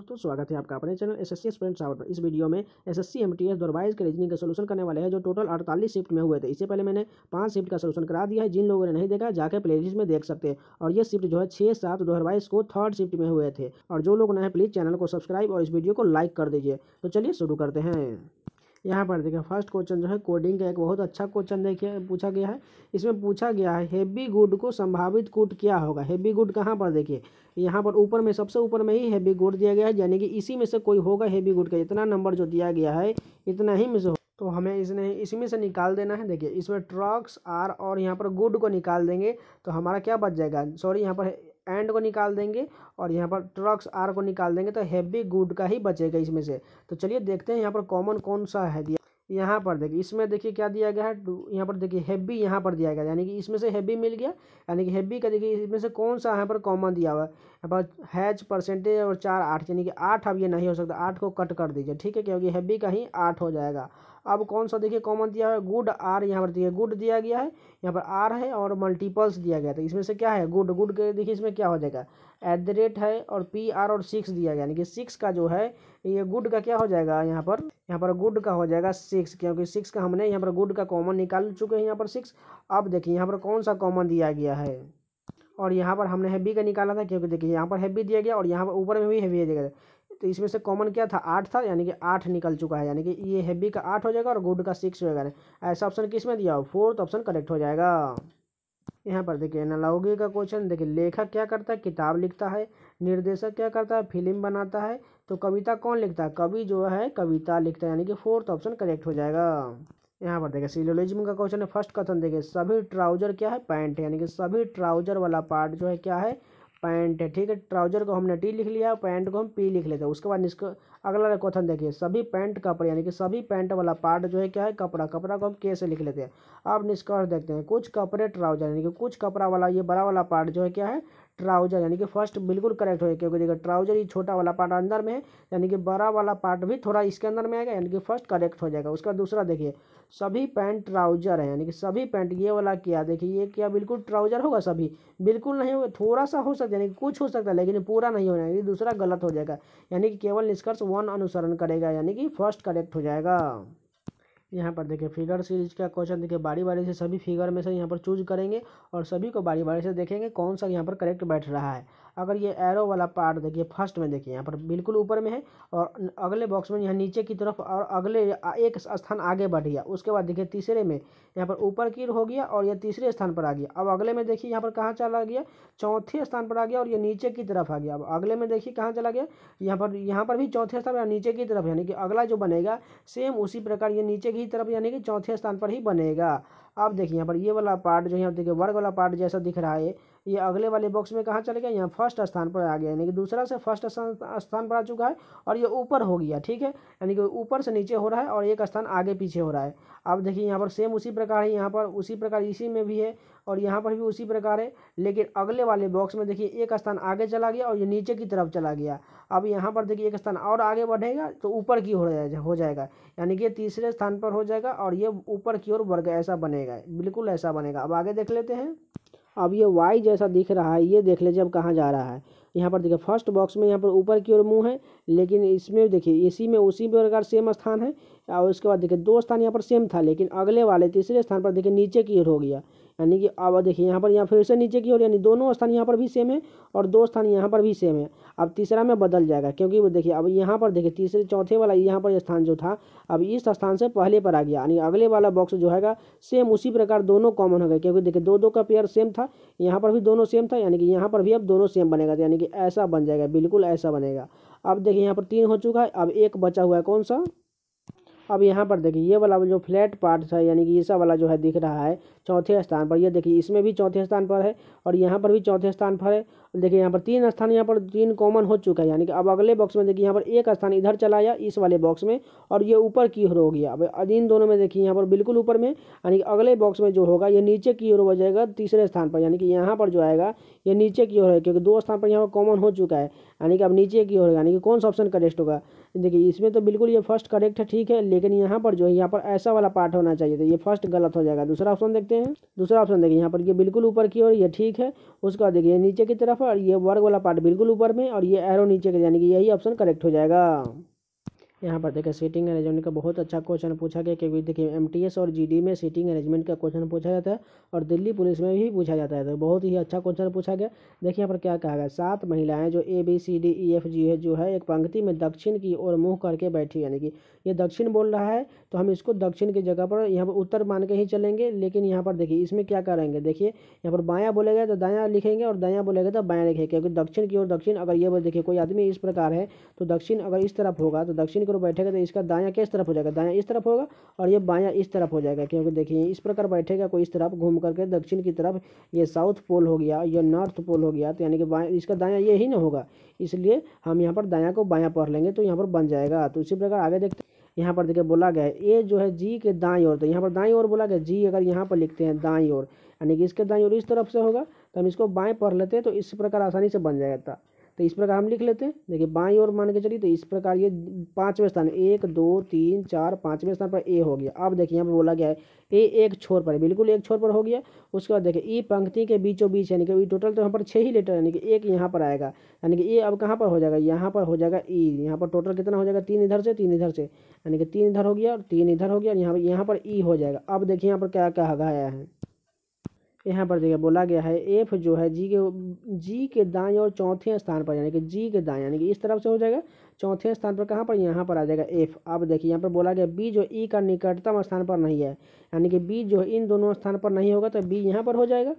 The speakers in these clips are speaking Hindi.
दोस्तों स्वागत है आपका अपने चैनल एस एस सी पर इस वीडियो में S S C M T S दौरवाइज के रीजनिंग का सोल्यूशन करने वाले हैं जो टोटल अड़तालीस शिफ्ट में हुए थे इससे पहले मैंने पांच शिफ्ट का सोल्यूशन करा दिया है जिन लोगों ने नहीं देखा जाकर प्लेलिस्ट में देख सकते हैं और ये शिफ्ट जो है छः सात दो को थर्ड शिफ्ट में हुए थे और जो लोग नए प्लीज़ चैनल को सब्सक्राइब और इस वीडियो को लाइक कर दीजिए तो चलिए शुरू करते हैं यहाँ पर देखिए फर्स्ट क्वेश्चन जो है कोडिंग का एक बहुत अच्छा क्वेश्चन देखिए पूछा गया है इसमें पूछा गया है हैवी गुड को संभावित कूट क्या होगा हैवी गुड कहाँ पर देखिए यहाँ पर ऊपर में सबसे ऊपर में ही हैवी गुड दिया गया है यानी कि इसी में से कोई होगा हैवी गुड का इतना नंबर जो दिया गया है इतना ही में से तो हमें इसने इसमें से निकाल देना है देखिए इसमें ट्रक्स आर और यहाँ पर गुड को निकाल देंगे तो हमारा क्या बच जाएगा सॉरी यहाँ पर एंड को निकाल देंगे और यहाँ पर ट्रक्स आर को निकाल देंगे तो हैवी गुड का ही बचेगा इसमें से तो चलिए देखते हैं यहाँ पर कॉमन कौन सा है दिया यहाँ पर देखिए इसमें देखिए क्या दिया गया है यहाँ पर देखिए हैवी यहाँ पर दिया गया यानी कि इसमें से हैवी मिल गया यानी कि हैवी का देखिए इसमें से कौन सा यहाँ पर कॉमन दिया हुआ है यहाँ पर हैच परसेंटेज और चार आठ यानी कि आठ अब ये नहीं हो सकता आठ को कट कर दीजिए ठीक है क्योंकि हैवी का ही आठ हो जाएगा अब कौन सा देखिए कॉमन दिया है गुड आर यहाँ पर देखिए गुड दिया गया है यहाँ पर आर है और मल्टीपल्स दिया गया था तो इसमें से क्या है गुड गुड के देखिए इसमें क्या हो जाएगा एट द रेट है और पी आर और सिक्स दिया गया यानी कि सिक्स का जो है ये गुड का क्या हो जाएगा यहाँ पर यहाँ पर गुड का हो जाएगा सिक्स क्योंकि सिक्स का हमने यहाँ पर गुड का कॉमन निकाल चुके हैं यहाँ पर सिक्स अब देखिए यहाँ पर कौन सा कॉमन दिया गया है और यहाँ पर हमने हैवी का निकाला था क्योंकि देखिए यहाँ पर हैवी दिया गया और यहाँ पर ऊपर में भी हैवी दिया गया तो इसमें से कॉमन क्या था आठ था यानी कि आठ निकल चुका है यानी कि ये हैवी का आठ हो जाएगा और गुड का सिक्स वगैरह ऐसा ऑप्शन किस में दिया हो फोर्थ ऑप्शन करेक्ट हो जाएगा यहाँ पर देखिए एनालॉगी का क्वेश्चन देखिए लेखक क्या करता है किताब लिखता है निर्देशक क्या करता है फिल्म बनाता है तो कविता कौन लिखता है कवि जो है कविता लिखता है यानी कि फोर्थ ऑप्शन करेक्ट हो जाएगा यहाँ पर देखिए सिलोलिज्म का क्वेश्चन है फर्स्ट कथन देखिए सभी ट्राउजर क्या है पैंट यानी कि सभी ट्राउजर वाला पार्ट जो है क्या है पैंट है ठीक है ट्राउजर को हमने टी लिख लिया पैंट को हम पी लिख लेते हैं उसके बाद इसको अगला क्वेश्चन देखिए सभी पैंट कपड़े यानी कि सभी पैंट वाला पार्ट जो है क्या है कपड़ा कपड़ा को हम के से लिख लेते हैं अब निष्कर्ष देखते हैं कुछ कपड़े ट्राउजर यानी कि कुछ कपड़ा वाला ये बड़ा वाला पार्ट जो है क्या है ट्राउजर यानी कि फर्स्ट बिल्कुल करेक्ट होगा क्योंकि देखिए ट्राउजर ये छोटा वाला पार्ट अंदर में है यानी कि बड़ा वाला पार्ट भी थोड़ा इसके अंदर में आएगा यानी कि फर्स्ट करेक्ट हो जाएगा उसका दूसरा देखिए सभी पैंट ट्राउजर है यानी कि सभी पैंट ये वाला क्या देखिए ये क्या बिल्कुल ट्राउजर होगा सभी बिल्कुल नहीं होगा थोड़ा सा हो सकता है यानी कुछ हो सकता है लेकिन पूरा नहीं होना यानी दूसरा गलत हो जाएगा यानी कि केवल निष्कर्ष वन अनुसरण करेगा यानी कि फर्स्ट करेक्ट हो जाएगा यहाँ पर देखें फिगर सीरीज का क्वेश्चन देखिए बारी बारी से सभी फिगर में से यहाँ पर चूज करेंगे और सभी को बारी बारी से देखेंगे कौन सा यहाँ पर करेक्ट बैठ रहा है अगर ये एरो वाला पार्ट देखिए फर्स्ट में देखिए यहाँ पर बिल्कुल ऊपर में है और अगले बॉक्स में यहाँ नीचे की तरफ और अगले एक स्थान आगे बढ़ गया उसके बाद देखिए तीसरे में यहाँ पर ऊपर की हो गया और ये तीसरे स्थान पर आ गया अब अगले में देखिए यहाँ पर कहाँ चला गया चौथे स्थान पर आ गया और ये नीचे की तरफ आ गया अब अगले में देखिए कहाँ चला गया यहाँ पर यहाँ पर भी चौथे स्थान पर नीचे की तरफ यानी कि अगला जो बनेगा सेम उसी प्रकार ये नीचे की तरफ यानी कि चौथे स्थान पर ही बनेगा अब देखिए यहाँ पर ये वाला पार्ट जो यहाँ देखिए वर्ग वाला पार्ट जैसा दिख रहा है ये अगले वाले बॉक्स में कहाँ चले गए यहाँ फर्स्ट स्थान पर आ गया यानी कि दूसरा से फर्स्ट स्थान पर आ चुका है और ये ऊपर हो गया ठीक है यानी कि ऊपर से नीचे हो रहा है और एक स्थान आगे पीछे हो रहा है अब देखिए यहाँ पर सेम उसी प्रकार है यहाँ पर उसी प्रकार इसी में भी है और यहाँ पर भी उसी प्रकार है लेकिन अगले वाले बॉक्स में देखिए एक स्थान आगे चला गया और ये नीचे की तरफ चला गया अब यहाँ पर देखिए एक स्थान और आगे बढ़ेगा तो ऊपर की हो जाएगा हो जाएगा यानी कि तीसरे स्थान पर हो जाएगा और ये ऊपर की ओर वर्ग ऐसा बनेगा बिल्कुल ऐसा बनेगा अब आगे देख लेते हैं अब ये वाई जैसा दिख रहा है ये देख लीजिए अब कहाँ जा रहा है यहाँ पर देखिए फर्स्ट बॉक्स में यहाँ पर ऊपर की ओर मुंह है लेकिन इसमें देखिए इसी में उसी में प्रकार सेम स्थान है और उसके बाद देखिए दो स्थान यहाँ पर सेम था लेकिन अगले वाले तीसरे स्थान पर देखिए नीचे की ओर हो गया यानी कि अब देखिए यहाँ पर यहाँ फिर से नीचे की ओर यानी दोनों स्थान यहाँ पर भी सेम है और दो स्थान यहाँ पर भी सेम है अब तीसरा में बदल जाएगा क्योंकि वो देखिए अब यहाँ पर देखिए तीसरे चौथे वाला यहाँ पर स्थान जो था अब इस स्थान से पहले पर आ गया यानी अगले वाला बॉक्स जो हैगा सेम उसी प्रकार दोनों कॉमन हो गए क्योंकि देखिए दो दो का पेयर सेम था यहाँ पर भी दोनों सेम था यानी कि यहाँ पर भी अब दोनों सेम बनेगा तो यानी कि ऐसा बन जाएगा बिल्कुल ऐसा बनेगा अब देखिए यहाँ पर तीन हो चुका है अब एक बचा हुआ है कौन सा अब यहाँ पर देखिए ये वाला जो फ्लैट पार्ट है यानी कि ईसा वाला जो है दिख रहा है चौथे स्थान पर ये देखिए इसमें भी चौथे स्थान पर है और यहाँ पर भी चौथे स्थान पर है देखिए यहाँ पर तीन स्थान यहाँ पर तीन कॉमन हो चुका है यानी कि अब अगले बॉक्स में देखिए यहाँ पर एक स्थान इधर चला गया इस वाले बॉक्स में और ये ऊपर की ओर हो गया अब इन दोनों में देखिए यहाँ पर बिल्कुल ऊपर में यानी कि अगले बॉक्स में जो होगा ये नीचे की ओर हो जाएगा तीसरे स्थान पर यानी कि यहाँ पर जो आएगा ये नीचे की ओर है क्योंकि दो स्थान पर यहाँ पर कॉमन हो चुका है यानी कि अब नीचे की ओर यानी कि कौन सा ऑप्शन करेक्ट होगा देखिए इसमें तो बिल्कुल ये फर्स्ट करेक्ट है ठीक है लेकिन यहाँ पर जो है यहाँ पर ऐसा वाला पार्ट होना चाहिए तो ये फर्स्ट गलत हो जाएगा दूसरा ऑप्शन देखते हैं दूसरा ऑप्शन देखिए यहाँ पर ये बिल्कुल ऊपर की ओर ये ठीक है उसके बाद देखिए नीचे की तरफ और ये वर्ग वाला पार्ट बिल्कुल ऊपर में और ये एरो नीचे के यानी कि यही ऑप्शन करेक्ट हो जाएगा यहाँ पर देखें सीटिंग अरेंजमेंट का बहुत अच्छा क्वेश्चन पूछा गया क्योंकि देखिए एमटीएस और जीडी में सीटिंग अरेंजमेंट का क्वेश्चन पूछा जाता है और दिल्ली पुलिस में भी पूछा जाता है तो बहुत ही अच्छा क्वेश्चन पूछा गया देखिए यहाँ पर क्या कहा गया सात महिलाएं जो A B C D E F G है जो है एक पंक्ति में दक्षिण की ओर मुँह करके बैठी यानी कि ये दक्षिण बोल रहा है तो हम इसको दक्षिण की जगह पर यहाँ पर उत्तर मान के ही चलेंगे लेकिन यहाँ पर देखिए इसमें क्या करेंगे देखिए यहाँ पर बायाँ बोलेगा तो दायाँ लिखेंगे और दायाँ बोलेगा तो बायाँ लिखेंगे क्योंकि दक्षिण की ओर दक्षिण अगर ये देखिए कोई आदमी इस प्रकार है तो दक्षिण अगर इस तरफ होगा तो दक्षिण ऊपर तो बैठेगा तो इसका दाया किस तरफ हो जाएगा दाया इस तरफ होगा और ये बाया इस तरफ हो जाएगा क्योंकि देखिए इस प्रकार बैठेगा कोई इस तरफ घूम करके दक्षिण की तरफ ये साउथ पोल हो गया या नॉर्थ पोल हो गया तो यानी कि बाया इसका दाया ये ही ना होगा इसलिए हम यहाँ पर दाया को बाया पढ़ लेंगे तो यहाँ पर बन जाएगा तो इसी प्रकार आगे देखते यहाँ पर देखिए बोला गया है ए जो है जी के दाई ओर तो यहाँ पर दाई ओर बोला गया जी अगर यहाँ पर लिखते हैं दाई ओर यानी कि इसके दाई ओर इस तरफ से होगा तो हम इसको बाएं पढ़ लेते हैं तो इस प्रकार आसानी से बन जाएगा तो इस प्रकार हम लिख लेते हैं देखिए बाई और मान के चलिए तो इस प्रकार ये पाँचवें स्थान एक दो तीन चार पाँचवें स्थान पर ए हो गया अब देखिए यहाँ पर बोला गया है ए एक छोर पर बिल्कुल एक छोर पर हो गया उसके बाद देखिए ई पंक्ति के बीचों बीच यानी कि टोटल तो यहाँ पर छः ही लेटर यानी कि एक यहाँ पर आएगा यानी कि ए अब कहाँ पर हो जाएगा यहाँ पर हो जाएगा ई यहाँ पर टोटल कितना हो जाएगा तीन इधर से तीन इधर से यानी कि तीन इधर हो गया और तीन इधर हो गया यहाँ पर यहाँ पर ई हो जाएगा अब देखिए यहाँ पर क्या कहा गया है यहाँ पर देखिए बोला गया है एफ जो है जी के जी के दाएं और चौथे स्थान पर यानी कि जी के दाएं यानी कि इस तरफ से हो जाएगा चौथे स्थान पर कहाँ पर यहाँ पर आ जाएगा एफ अब देखिए यहाँ पर बोला गया बी जो ई का निकटतम स्थान पर नहीं है यानी कि बी जो इन दोनों स्थान पर नहीं होगा तो बी यहाँ पर हो जाएगा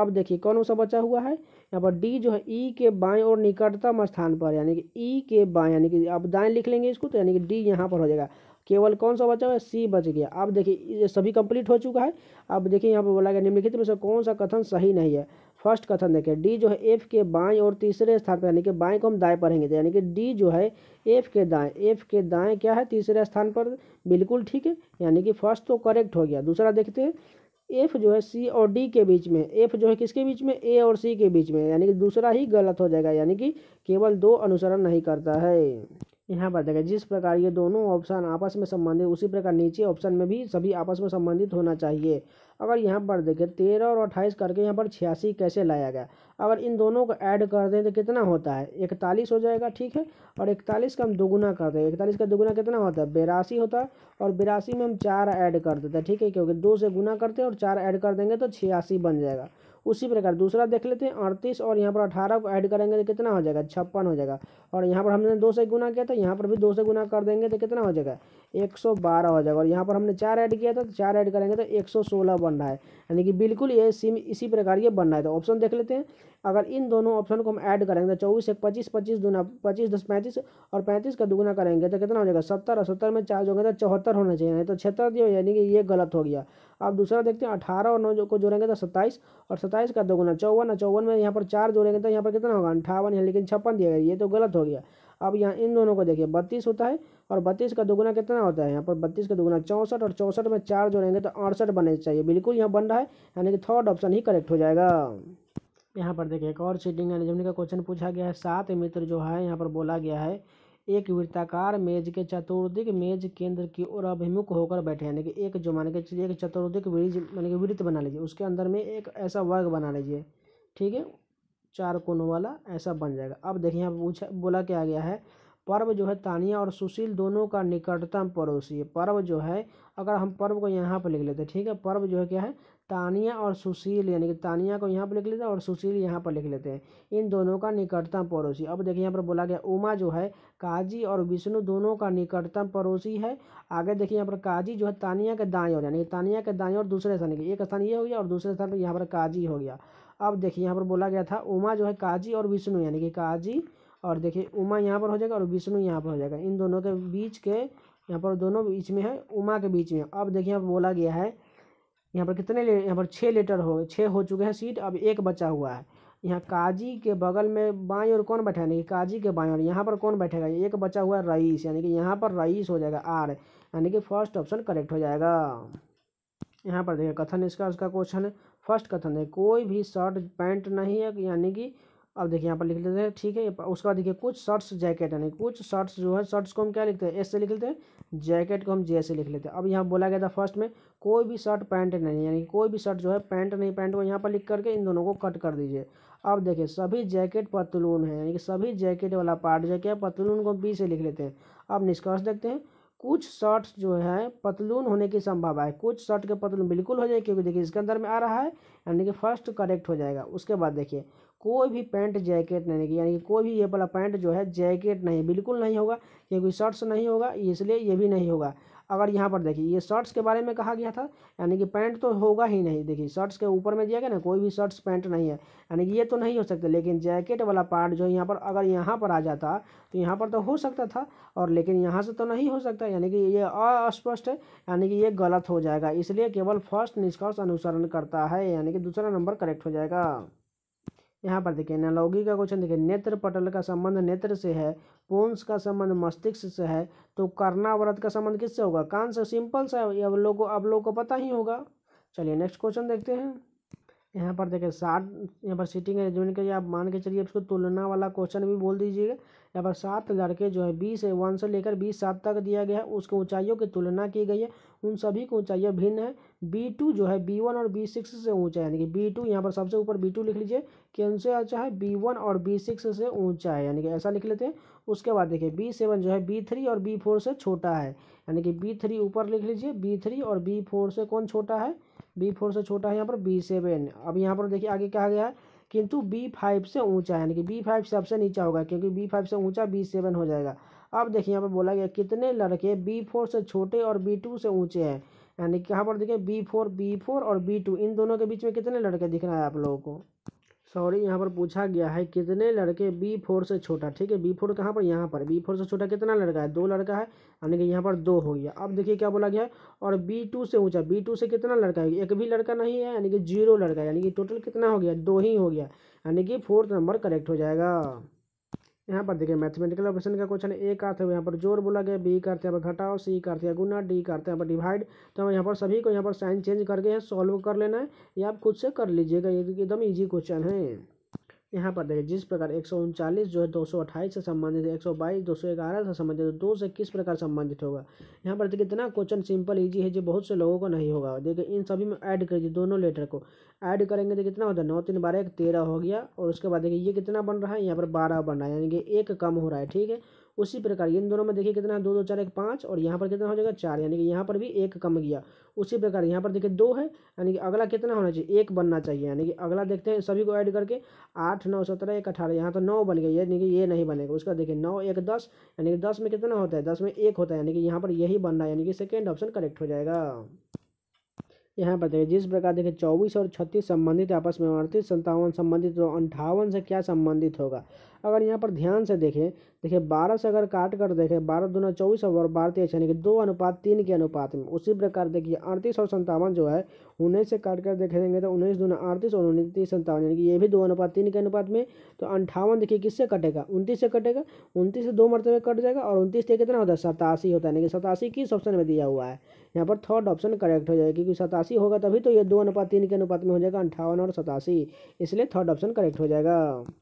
अब देखिए कौन सा बचा हुआ है यहाँ पर डी जो है ई के बाएं और निकटतम स्थान पर यानी कि ई के बाएं यानी कि अब दाएं लिख लेंगे इसको तो यानी कि डी यहाँ पर हो जाएगा केवल कौन सा बचा हुआ है सी बच गया अब देखिए ये सभी कंप्लीट हो चुका है अब देखिए यहाँ पर बोला गया निम्नलिखित में से कौन सा कथन सही नहीं है फर्स्ट कथन देखिए डी जो है एफ के बाएं और तीसरे स्थान पर यानी कि बाएं को हम दाएं पढ़ेंगे तो, यानी कि डी जो है एफ के दाएं एफ के दाएं क्या है तीसरे स्थान पर बिल्कुल ठीक है यानी कि फर्स्ट तो करेक्ट हो गया दूसरा देखते हैं एफ जो है सी और डी के बीच में एफ जो है किसके बीच में ए और सी के बीच में यानी कि दूसरा ही गलत हो जाएगा यानी कि केवल दो अनुसरण नहीं करता है यहाँ पर देखें जिस प्रकार ये दोनों ऑप्शन आपस में संबंधित उसी प्रकार नीचे ऑप्शन में भी सभी आपस में संबंधित होना चाहिए अगर यहाँ पर देखें तेरह और अट्ठाईस करके यहाँ पर छियासी कैसे लाया गया अगर इन दोनों को ऐड कर दें तो कितना होता है इकतालीस हो जाएगा ठीक है और इकतालीस का हम दोगुना कर दें इकतालीस का दोगुना कितना होता है बेरासी होता है और बेरासी में हम चार ऐड कर देते हैं ठीक है क्योंकि दो से गुना करते हैं और चार ऐड कर देंगे तो छियासी बन जाएगा उसी प्रकार दूसरा देख लेते हैं अड़तीस और यहाँ पर अठारह को ऐड करेंगे तो कितना हो जाएगा छप्पन हो जाएगा और यहाँ पर हमने दो से गुना किया था यहाँ पर भी दो से गुना कर देंगे तो कितना हो जाएगा एक सौ बारह हो जाएगा और यहाँ पर हमने चार ऐड किया था तो चार ऐड करेंगे तो एक सौ सोलह बन रहा है यानी कि बिल्कुल ये सिम इसी प्रकार ये बन रहा है तो ऑप्शन देख लेते हैं अगर इन दोनों ऑप्शन को हम ऐड करेंगे तो चौबीस एक पच्चीस पच्चीस दुना पच्चीस दस पैंतीस और पैंतीस का दुगुना करेंगे तो कितना हो जाएगा सत्तर और सत्तर में चार जो तो चौहत्तर होना चाहिए नहीं तो छहत्तर दिए यानी कि ये गलत हो गया अब दूसरा देखते हैं अठारह और नौ को जोड़ेंगे तो सत्ताईस और सत्ताईस का दोगुना चौवन और चौवन में यहाँ पर चार जोड़ेंगे तो यहाँ पर कितना होगा अंठावन है लेकिन छप्पन दिया गया ये तो गलत हो गया अब यहाँ इन दोनों को देखिए बत्तीस होता है और बत्तीस का दोगुना कितना होता है यहाँ पर बत्तीस का दोगुना चौंसठ और चौंसठ में चार जोड़ेंगे तो अड़सठ बनने चाहिए बिल्कुल यहाँ बन रहा है यानी कि थर्ड ऑप्शन ही करेक्ट हो जाएगा यहाँ पर देखिए एक और चीटिंग एंड जमीन का क्वेश्चन पूछा गया है सात मित्र जो है यहाँ पर बोला गया है एक वृत्ताकार मेज के चतुर्दिक मेज केंद्र की ओर अभिमुख होकर बैठे यानी कि एक जो मान के एक चतुर्दिक वृज मान के वृत्त बना लीजिए उसके अंदर में एक ऐसा वर्ग बना लीजिए ठीक है चार कोनों वाला ऐसा बन जाएगा अब देखिए यहाँ पूछा बोला क्या गया है पर्व जो है तानिया और सुशील दोनों का निकटतम पड़ोसी है पर्व जो है अगर हम पर्व को यहाँ पर लिख लेते हैं ठीक है पर्व जो है क्या है तानिया और सुशील यानी कि तानिया को यहाँ पर लिख लेते हैं और सुशील यहाँ पर लिख लेते हैं इन दोनों का निकटतम पड़ोसी अब देखिए यहाँ पर बोला गया उमा जो है काजी और विष्णु दोनों का निकटतम पड़ोसी है आगे देखिए यहाँ पर काजी जो है तानिया के दाएँ और यानी तानिया के दाएँ और दूसरे स्थान एक स्थान ये हो गया और दूसरे स्थान पर यहाँ पर काजी हो गया अब देखिए यहाँ पर बोला गया था उमा जो है काजी और विष्णु यानी कि काजी और देखिए उमा यहाँ पर हो जाएगा और विष्णु यहाँ पर हो जाएगा इन दोनों के बीच के यहाँ पर दोनों बीच में है उमा के बीच में अब देखिए यहाँ पर बोला गया है यहाँ पर कितने यहाँ पर छः लेटर हो छः हो चुके हैं सीट अब एक बचा हुआ है यहाँ काजी के बगल में बाई और कौन बैठा यानी कि काजी के बाई और यहाँ पर कौन बैठेगा एक बचा हुआ है रईस यानी कि यहाँ पर रईस हो जाएगा आर यानी कि फर्स्ट ऑप्शन करेक्ट हो जाएगा यहाँ पर देखिए कथन इसका उसका क्वेश्चन फर्स्ट कथन है कोई भी शर्ट पैंट नहीं है यानी कि अब देखिए यहाँ पर लिख लेते हैं ठीक है उसके बाद देखिए कुछ शर्ट्स जैकेट यानी कुछ शर्ट्स जो है शर्ट्स को हम क्या लिखते हैं एस से लिख लेते हैं जैकेट को हम जे से लिख लेते हैं अब यहाँ बोला गया था फर्स्ट में कोई भी शर्ट पैंट नहीं यानी कोई भी शर्ट जो है पैंट नहीं पैंट को यहाँ पर लिख करके इन दोनों को कट कर दीजिए अब देखिए सभी जैकेट पतलून है यानी कि सभी जैकेट वाला पार्ट जो क्या पतलून को बी से लिख लेते हैं अब निष्कर्ष देखते हैं कुछ शर्ट्स जो है पतलून होने की संभावना है कुछ शर्ट के पतलून बिल्कुल हो जाए क्योंकि देखिए इसके अंदर में आ रहा है यानी कि फर्स्ट करेक्ट हो जाएगा उसके बाद देखिए कोई भी पैंट जैकेट नहीं यानी कि कोई भी ये वाला पैंट जो है जैकेट नहीं बिल्कुल नहीं होगा क्योंकि शर्ट्स नहीं होगा इसलिए ये भी नहीं होगा अगर यहाँ पर देखिए ये शर्ट्स के बारे में कहा गया था यानी कि पैंट तो होगा ही नहीं देखिए शर्ट्स के ऊपर में दिया गया ना कोई भी शर्ट्स पैंट नहीं है यानी कि ये तो नहीं हो सकता लेकिन जैकेट वाला पार्ट जो यहाँ पर अगर यहाँ पर आ जाता तो यहाँ पर तो हो सकता था और लेकिन यहाँ से तो नहीं हो सकता यानी कि ये अस्पष्ट है यानी कि ये गलत हो जाएगा इसलिए केवल फर्स्ट निष्कर्ष अनुसरण करता है यानी कि दूसरा नंबर करेक्ट हो जाएगा यहाँ पर देखिए एनालॉगी का क्वेश्चन देखिए नेत्र पटल का संबंध नेत्र से है पोन्स का संबंध मस्तिष्क से है तो कर्णावरत का संबंध किससे होगा कान से सिंपल सा अब लोगों अब लोग को पता ही होगा चलिए नेक्स्ट क्वेश्चन देखते हैं यहाँ पर देखिए साठ यहाँ पर सीटिंग अरेंजमेंट के आप मान के चलिए इसको तुलना वाला क्वेश्चन भी बोल दीजिएगा यहाँ पर सात लड़के जो है बीस है वन से लेकर बीस सात तक दिया गया है उसके ऊंचाइयों की तुलना की गई है उन सभी की ऊंचाइयाँ भिन्न है बी टू जो है बी वन और बी सिक्स से ऊँचा है यानी कि बी टू यहाँ पर सबसे ऊपर बी टू लिख लीजिए कि उनसे अच्छा है बी वन और बी सिक्स से ऊँचा है यानी कि ऐसा लिख लेते हैं उसके बाद देखिए बी सेवन जो है बी थ्री और बी फोर से छोटा है यानी कि बी थ्री ऊपर लिख लीजिए बी थ्री और बी फोर से कौन छोटा है बी फोर से छोटा है यहाँ पर बी सेवन अब यहाँ पर देखिए आगे कहा गया है किंतु बी फाइव से ऊंचा है यानी कि बी फाइव सबसे नीचा होगा क्योंकि बी फाइव से ऊंचा बी सेवन हो जाएगा अब देखिए यहाँ पर बोला गया कितने लड़के बी फोर से छोटे और बी टू से ऊँचे हैं यानी कि यहाँ पर देखिए बी फोर बी फोर और बी टू इन दोनों के बीच में कितने लड़के दिख रहा है आप लोगों को सॉरी यहाँ पर पूछा गया है कितने लड़के बी फोर से छोटा ठीक है बी फोर कहाँ पर यहाँ पर बी फोर से छोटा कितना लड़का है दो लड़का है यानी कि यहाँ पर दो हो गया अब देखिए क्या बोला गया है और बी टू से ऊँचा बी टू से कितना लड़का है एक भी लड़का नहीं है यानी कि जीरो लड़का यानी कि टोटल कितना हो गया दो ही हो गया यानी कि फोर्थ नंबर करेक्ट हो जाएगा यहाँ पर देखिए मैथमेटिकल ऑपरेशन का क्वेश्चन ए का अर्थ है यहाँ पर जोर बोला गया बी का अर्थ यहाँ पर घटाओ सी का अर्थ है गुना डी का अर्थ यहाँ पर डिवाइड तो हम यहाँ पर सभी को यहाँ पर साइन चेंज करके सॉल्व कर लेना है या आप खुद से कर लीजिएगा ये तो एकदम ईजी क्वेश्चन है यहाँ पर देखिए जिस प्रकार एक जो है दो से संबंधित है एक सौ से संबंधित तो दो से किस प्रकार संबंधित होगा यहाँ पर देखिए इतना क्वेश्चन सिंपल ईजी है जो बहुत से लोगों को नहीं होगा देखिए इन सभी में ऐड करिए दोनों लेटर को ऐड करेंगे तो कितना होता है नौ तीन बारह एक तेरह हो गया और उसके बाद देखिए ये कितना बन रहा है यहाँ पर बारह बन रहा है यानी कि एक कम हो रहा है ठीक है उसी प्रकार इन दोनों में देखिए कितना है दो दो चार एक पाँच और यहाँ पर कितना हो जाएगा चार यानी कि यहाँ पर भी एक कम गया उसी प्रकार यहाँ पर देखिए दो है यानी कि अगला कितना होना चाहिए एक बनना चाहिए यानी कि अगला देखते हैं सभी को ऐड करके आठ नौ सत्रह एक अठारह यहाँ तो नौ बन गया यानी कि ये नहीं बनेगा उसका देखिए नौ एक दस यानी कि दस में कितना होता है दस में एक होता है यानी कि यहाँ पर यही बन रहा है यानी कि सेकेंड ऑप्शन करेक्ट हो जाएगा यहाँ पर देखिए जिस प्रकार देखिए चौबीस और छत्तीस संबंधित आपस में अड़तीस संतावन संबंधित तो अंठावन से क्या संबंधित होगा अगर यहाँ पर ध्यान से देखें देखिए बारह से अगर काट कर देखें बारह दोनों चौबीस और बारह तेईस यानी कि दो अनुपात तीन के अनुपात में उसी प्रकार देखिए अड़तीस और संतावन जो है उन्नीस से काट कर देखेंगे तो उन्नीस दोनों अड़तीस और उनतीस संतावन यानी कि ये भी दो अनुपात तीन के अनुपात में तो अंठावन देखिए किससे कटेगा उनतीस से कटेगा उनतीस से दो मरतबे कट जाएगा और उनतीस से कितना होता है सतासी होता है यानी कि सतासी किस ऑप्शन में दिया हुआ है यहाँ पर थर्ड ऑप्शन करेक्ट हो जाएगा क्योंकि सतासी होगा तभी तो ये दो अनुपात तीन के अनुपात में हो जाएगा अंठावन और सतासी इसलिए थर्ड ऑप्शन करेक्ट हो जाएगा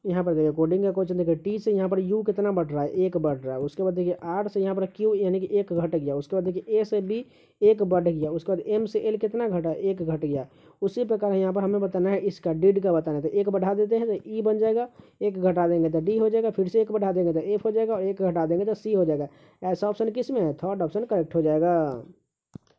यहाँ पर देखिए कोडिंग का क्वेश्चन देखिए टी से यहाँ पर यू कितना बढ़ रहा है एक बढ़ रहा है उसके बाद देखिए आर से यहाँ पर क्यू यानी कि एक घट गया उसके बाद देखिए ए से बी एक बढ़ गया उसके बाद एम से एल कितना घटा एक घट गया उसी प्रकार यहाँ पर हमें बताना है इसका डीड का बताना है तो एक बढ़ा देते हैं तो ई e बन जाएगा एक घटा देंगे तो डी हो जाएगा फिर से एक बढ़ा देंगे तो एफ हो जाएगा और एक घटा देंगे तो सी हो जाएगा ऐसा ऑप्शन किस में है थर्ड ऑप्शन करेक्ट हो जाएगा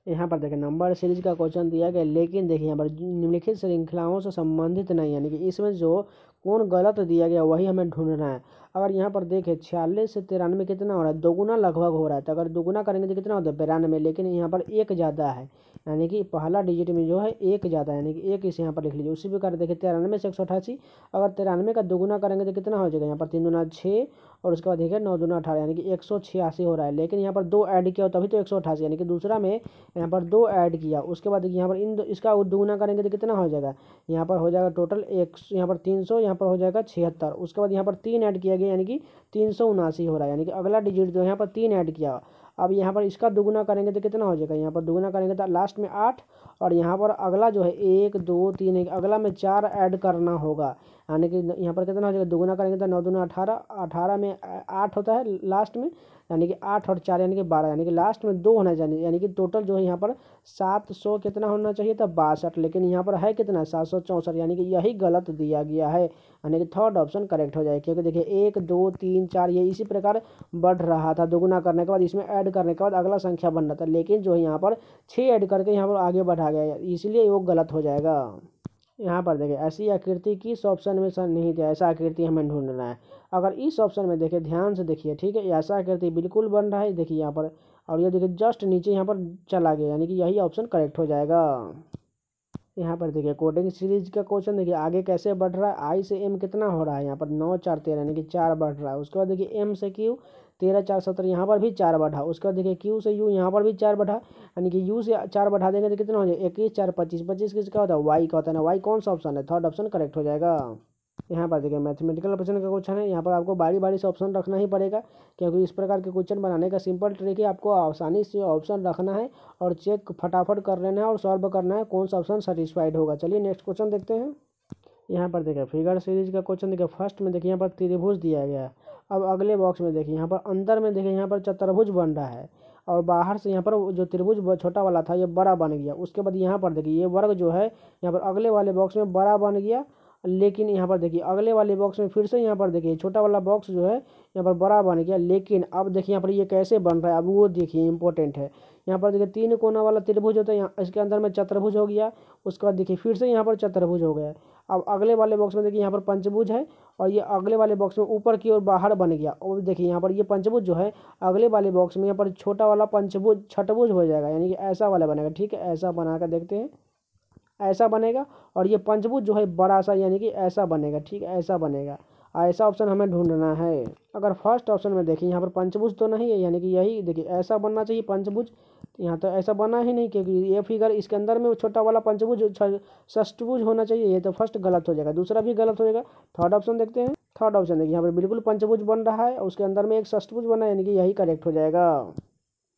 यहाँ पर देखिए नंबर सीरीज का क्वेश्चन दिया गया लेकिन देखिए यहाँ पर निम्नलिखित श्रृंखलाओं से संबंधित नहीं यानी कि इसमें जो कौन गलत दिया गया वही हमें ढूंढना है अगर यहाँ पर देखें छियालीस से तिरानवे कितना हो रहा है दोगुना लगभग हो रहा है तो अगर दोगुना करेंगे तो कितना होता है बिरानवे लेकिन यहाँ पर एक ज़्यादा है यानी कि पहला डिजिट में जो है एक ज़्यादा यानी कि एक इसे यहाँ पर लिख लीजिए उसी प्रकार देखिए तिरानवे से एक सौ अठासी अगर तिरानवे का दोगुना करेंगे तो कितना हो जाएगा यहाँ पर तीन दुना छः और उसके बाद देखिए नौ दुना अठारह यानी कि एक सौ छियासी हो रहा है लेकिन यहाँ पर दो ऐड किया तभी तो एक सौ अठासी यानी कि दूसरा में यहाँ पर दो ऐड किया उसके बाद यहाँ पर इन इसका दोगुना करेंगे तो कितना हो जाएगा यहाँ पर हो जाएगा टोटल एक यहाँ पर तीन सौ यहाँ पर हो जाएगा छिहत्तर उसके बाद यहाँ पर तीन ऐड किया गया गया यानी कि तीन सौ उनासी हो रहा है यानी कि अगला डिजिट जो है यहाँ पर तीन ऐड किया अब यहाँ पर इसका दुगुना करेंगे तो कितना हो जाएगा यहाँ पर दुगुना करेंगे तो लास्ट में आठ और यहाँ पर अगला जो है एक दो तीन एक अगला में चार ऐड करना होगा यानी कि यहाँ पर कितना हो जाएगा दुगुना करेंगे तो नौ दूना अठारह अठारह में आठ होता है लास्ट में यानी कि आठ और चार यानी कि बारह यानी कि लास्ट में दो होना चाहिए यानी कि टोटल जो है यहाँ पर सात सौ कितना होना चाहिए था बासठ लेकिन यहाँ पर है कितना सात सौ चौंसठ यानी कि यही गलत दिया गया है यानी कि थर्ड ऑप्शन करेक्ट हो जाए क्योंकि देखिए एक दो तीन चार ये इसी प्रकार बढ़ रहा था दोगुना करने के बाद इसमें ऐड करने के बाद अगला संख्या बन रहा था लेकिन जो है यहाँ पर छः ऐड करके यहाँ पर आगे बढ़ा गया इसलिए वो गलत हो जाएगा यहाँ पर देखें ऐसी आकृति किस ऑप्शन में सर नहीं है ऐसा आकृति हमें ढूंढना है अगर इस ऑप्शन में देखें ध्यान से देखिए ठीक है ऐसा आकृति बिल्कुल बन रहा है देखिए यहाँ पर और ये देखिए जस्ट नीचे यहाँ पर चला गया यानी कि यही ऑप्शन करेक्ट हो जाएगा यहाँ पर देखिए कोडिंग सीरीज का क्वेश्चन देखिए आगे कैसे बढ़ रहा है आई से एम कितना हो रहा है यहाँ पर नौ चार तेरह यानी कि चार बढ़ रहा है उसके बाद देखिए एम से क्यू तेरह चार सत्रह यहाँ पर भी चार बढ़ा उसके बाद देखिए क्यू से यू यहाँ पर भी चार बढ़ा यानी कि यू से चार बढ़ा देंगे तो कितना हो जाएगा इक्कीस चार पच्चीस पच्चीस किसका होता है वाई का होता है ना वाई कौन सा ऑप्शन है थर्ड ऑप्शन करेक्ट हो जाएगा यहाँ पर देखिए मैथमेटिकल ऑप्शन का क्वेश्चन है यहाँ पर आपको बारी बारी से ऑप्शन रखना ही पड़ेगा क्योंकि इस प्रकार के क्वेश्चन बनाने का सिंपल ट्रिक है आपको आसानी से ऑप्शन रखना है और चेक फटाफट कर लेना है और सॉल्व करना है कौन सा ऑप्शन सेटिस्फाइड होगा चलिए नेक्स्ट क्वेश्चन देखते हैं यहाँ पर देखिए फिगर सीरीज का क्वेश्चन देखिए फर्स्ट में देखिए यहाँ पर त्रिभुज दिया गया अब अगले बॉक्स में देखिए यहाँ पर अंदर में देखिए यहाँ पर चतुर्भुज बन रहा है और बाहर से यहाँ पर जो त्रिभुज छोटा वाला था ये बड़ा बन गया उसके बाद यहाँ पर देखिए ये वर्ग जो है यहाँ पर अगले वाले बॉक्स में बड़ा बन गया लेकिन यहाँ पर देखिए अगले वाले बॉक्स में फिर से यहाँ पर देखिए छोटा वाला बॉक्स जो है यहाँ पर बड़ा बन गया लेकिन अब देखिए यहाँ पर ये कैसे बन रहा है अब वो देखिए इंपॉर्टेंट है यहाँ पर देखिए तीन कोना वाला त्रिभुज होता है तो यहाँ इसके अंदर में चतुर्भुज हो गया उसके बाद देखिए फिर से यहाँ पर चतुर्भुज हो गया अब अगले वाले बॉक्स में देखिए यहाँ पर पंचभुज है और ये अगले वाले बॉक्स में ऊपर की ओर बाहर बन गया और देखिए यहाँ पर ये पंचभुज जो है अगले वाले बॉक्स में यहाँ पर छोटा वाला पंचभुज छठभुज हो जाएगा यानी कि ऐसा वाला बनेगा ठीक है ऐसा बना कर देखते हैं ऐसा बनेगा और ये पंचभुज जो है बड़ा सा यानी कि ऐसा बनेगा ठीक है ऐसा बनेगा ऐसा ऑप्शन हमें ढूंढना है अगर फर्स्ट ऑप्शन में देखें यहाँ पर पंचभुज तो नहीं है यानी कि यही देखिए ऐसा बनना चाहिए पंचभुज यहाँ तो ऐसा बना ही नहीं क्योंकि ये फिगर इसके अंदर में छोटा वाला पंचभुज षष्टभुज होना चाहिए ये तो फर्स्ट गलत हो जाएगा दूसरा भी गलत हो जाएगा थर्ड ऑप्शन देखते हैं थर्ड ऑप्शन देखिए यहाँ पर बिल्कुल पंचभुज बन रहा है उसके अंदर में एक षष्टभुज बना है यानी कि यही करेक्ट हो जाएगा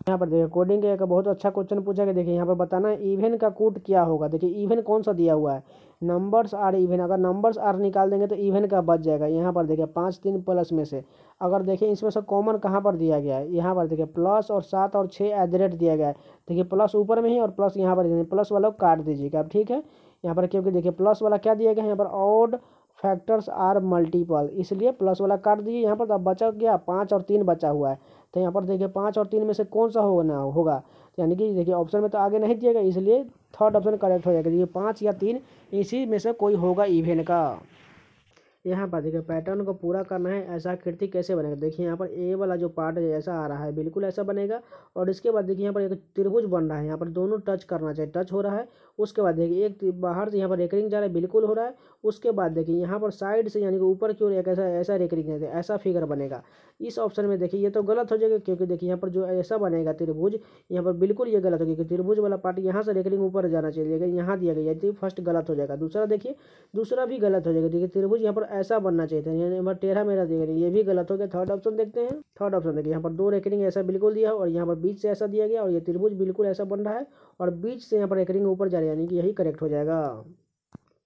यहाँ पर देखिए कोडिंग का बहुत अच्छा क्वेश्चन पूछा गया देखिए यहाँ पर बताना है इवेन का कूट क्या होगा देखिए इवेन कौन सा दिया हुआ है नंबर्स आर इवन अगर नंबर्स आर निकाल देंगे तो इवन का बच जाएगा यहाँ पर देखिए पाँच तीन प्लस में से अगर देखिए इसमें से कॉमन कहाँ पर दिया गया है यहाँ पर देखिए प्लस और सात और छः एट द रेट दिया गया है देखिए प्लस ऊपर में ही और प्लस यहाँ पर प्लस वाला काट दीजिएगा अब ठीक है यहाँ पर क्योंकि देखिए प्लस वाला क्या दिया गया है यहाँ पर ऑड फैक्टर्स आर मल्टीपल इसलिए प्लस वाला काट दीजिए यहाँ पर तो अब बचा गया पाँच और तीन बचा हुआ है तो यहाँ पर देखिए पाँच और तीन में से कौन सा होना होगा यानी कि देखिए ऑप्शन में तो आगे नहीं दिएगा इसलिए थर्ड ऑप्शन करेक्ट हो जाएगा ये पाँच या तीन इसी में से कोई होगा इवेंट का यहाँ पर देखिए पैटर्न को पूरा करना है ऐसा आकृति कैसे बनेगा देखिए यहाँ पर ए वाला जो पार्ट है ऐसा आ रहा है बिल्कुल ऐसा बनेगा और इसके बाद देखिए यहाँ पर एक त्रिभुज बन रहा है यहाँ पर दोनों टच करना चाहिए टच हो रहा है उसके बाद देखिए एक बाहर से यहाँ पर रेकरिंग जा रहा है बिल्कुल हो रहा है उसके बाद देखिए यहाँ पर साइड से यानी कि ऊपर की ओर एक ऐसा ऐसा रेकरिंग है ऐसा फिगर बनेगा इस ऑप्शन में देखिए ये तो गलत हो जाएगा क्योंकि देखिए यहाँ पर जो ऐसा बनेगा त्रिभुज यहाँ पर बिल्कुल ये गलत हो क्योंकि त्रिभुज वाला पार्ट यहाँ से रेकरिंग ऊपर जाना चाहिए लेकिन यहाँ दिया गया फर्स्ट तो गलत हो जाएगा दूसरा देखिए दूसरा भी गलत हो जाएगा देखिए त्रिभुज यहाँ पर ऐसा बनना चाहिए था नंबर तेरह मेरा देख रहे हैं ये भी गलत हो गया थर्ड ऑप्शन देखते हैं थर्ड ऑप्शन देखिए यहाँ पर दो रेकरिंग ऐसा बिल्कुल दिया और यहाँ पर बीच से ऐसा दिया गया और ये त्रिभुज बिल्कुल ऐसा बन रहा है और बीच से यहाँ पर रेकरिंग ऊपर जा रही है यानी कि यही करेक्ट हो जाएगा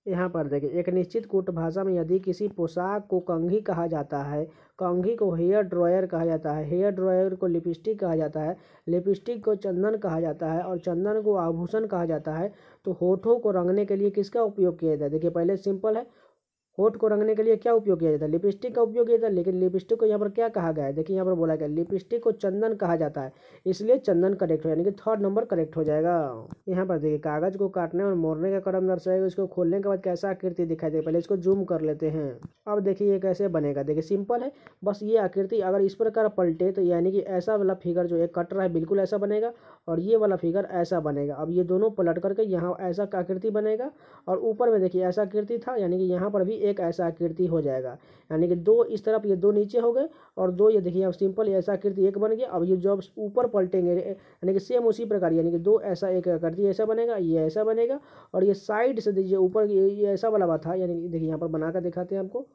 यहाँ पर देखिए एक निश्चित कूट भाषा में यदि किसी पोशाक को कंघी कहा जाता है कंघी को हेयर ड्रायर कहा जाता है हेयर ड्रायर को लिपस्टिक कहा जाता है लिपस्टिक को चंदन कहा जाता है और चंदन को आभूषण कहा जाता है तो होठों को रंगने के लिए किसका उपयोग किया जाता है देखिए पहले सिंपल है होठ को रंगने के लिए क्या उपयोग किया जाता है लिपस्टिक का उपयोग किया जाता है लेकिन लिपस्टिक को यहाँ पर क्या कहा गया है देखिए यहाँ पर बोला गया लिपस्टिक को चंदन कहा जाता है इसलिए चंदन करेक्ट हो यानी कि थर्ड नंबर करेक्ट हो जाएगा यहाँ पर देखिए कागज को काटने और मोड़ने का क्रम दर्शाएगा इसको खोलने के बाद कैसा आकृति दिखाई दे पहले इसको जूम कर लेते हैं अब देखिए ये कैसे बनेगा देखिए सिंपल है बस ये आकृति अगर इस प्रकार पलटे तो यानी कि ऐसा वाला फिगर जो एक कट रहा है बिल्कुल ऐसा बनेगा और ये वाला फिगर ऐसा बनेगा अब ये दोनों पलट करके यहाँ ऐसा आकृति बनेगा और ऊपर में देखिए ऐसा आकृति था यानी कि यहाँ पर भी एक ऐसा आकृति हो जाएगा यानी कि दो इस तरफ ये दो नीचे हो गए और दो ये देखिए अब सिंपल ऐसा आकृति एक बन गया अब ये जो ऊपर पलटेंगे यानी कि सेम उसी प्रकार यानी कि दो ऐसा एक आकृति ऐसा बनेगा ये ऐसा बनेगा और ये साइड से देखिए ऊपर ये ऐसा वाला था यानी कि देखिए यहाँ पर बना कर दिखाते हैं आपको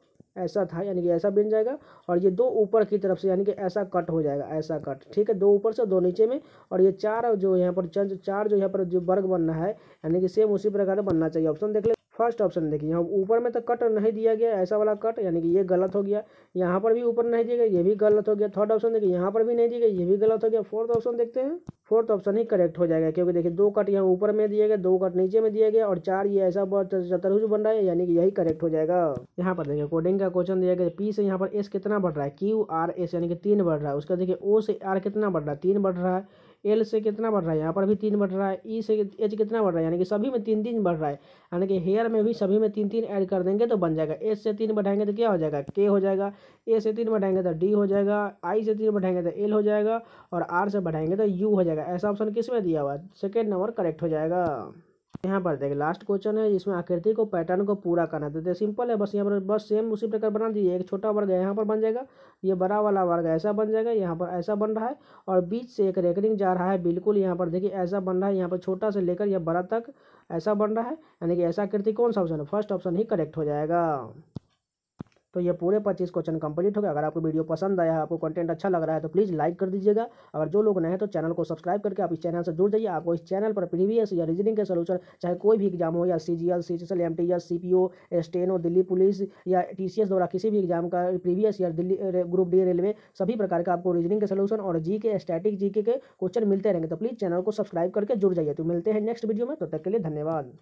ऐसा था यानी कि ऐसा बन जाएगा और ये दो ऊपर की तरफ से यानी कि ऐसा कट हो जाएगा ऐसा कट ठीक है दो ऊपर से दो नीचे में और ये चार जो यहाँ पर चार जो यहाँ पर जो वर्ग बनना है यानी कि सेम उसी प्रकार बनना चाहिए ऑप्शन देख ले फर्स्ट ऑप्शन देखिए यहाँ ऊपर में तो कट नहीं दिया गया ऐसा वाला कट यानी कि ये गलत हो गया यहाँ पर भी ऊपर नहीं दिया गया ये भी गलत हो गया थर्ड ऑप्शन देखिए यहाँ पर भी नहीं दिया गया ये भी गलत हो गया फोर्थ ऑप्शन देखते हैं फोर्थ ऑप्शन ही करेक्ट हो जाएगा क्योंकि देखिए दो कट यहाँ ऊपर में दिए गए दो कट नीचे में दिया गया और चार ये ऐसा बहुत बन रहा है यानी कि यही करेक्ट हो जाएगा यहाँ पर देखिए कोडिंग का क्वेश्चन दिया गया पी से यहाँ पर एस कितना बढ़ रहा है क्यू आर एस यानी कि तीन बढ़ रहा है उसका देखिए ओ से आर कितना बढ़ रहा है तीन बढ़ रहा है एल से कितना बढ़ रहा है यहाँ पर भी तीन बढ़ रहा है ई e से एच कितना बढ़ रहा है यानी कि सभी में तीन तीन बढ़ रहा है यानी कि हेयर में भी सभी में तीन तीन ऐड कर देंगे तो बन जाएगा एच से तीन बढ़ाएंगे तो क्या हो जाएगा के हो जाएगा ए से तीन बढ़ाएंगे तो डी हो जाएगा आई से तीन बढ़ाएंगे तो एल हो जाएगा और आर से बढ़ाएंगे तो यू हो जाएगा ऐसा ऑप्शन किस में दिया हुआ है सेकेंड नंबर करेक्ट हो जाएगा यहाँ पर देख लास्ट क्वेश्चन है इसमें आकृति को पैटर्न को पूरा करना तो सिंपल है बस यहाँ पर बस सेम उसी प्रकार बना दीजिए एक छोटा वर्ग यहाँ पर बन जाएगा ये बड़ा वाला वर्ग ऐसा बन जाएगा यहाँ पर ऐसा बन रहा है और बीच से एक रेकरिंग जा रहा है बिल्कुल यहाँ पर देखिए ऐसा बन रहा है यहाँ पर छोटा से लेकर यह बड़ा तक ऐसा बन रहा है यानी कि ऐसा आकृति कौन सा ऑप्शन है फर्स्ट ऑप्शन ही करेक्ट हो जाएगा तो ये पूरे पच्चीस क्वेश्चन कंप्लीट हो गया अगर आपको वीडियो पसंद आया है आपको कंटेंट अच्छा लग रहा है तो प्लीज़ लाइक कर दीजिएगा अगर जो लोग नए हैं तो चैनल को सब्सक्राइब करके आप इस चैनल से जुड़ जाइए आपको इस चैनल पर प्रीवियस या रीजनिंग के सोल्यूशन चाहे कोई भी एग्जाम हो या C G L C S L M T S C P O steno Delhi police या टी सी एस द्वारा किसी भी एग्जाम का प्रीवियस या दिल्ली ग्रुप डी रेलवे सभी प्रकार का आपको रीजनिंग के सोल्यूशन और जी के स्टैटिक जी के क्वेश्चन मिलते रहेंगे तो प्लीज़ चैनल को सब्सक्राइब करके जुड़ जाइए तो मिलते हैं नेक्स्ट वीडियो में तब तो तक के लिए धन्यवाद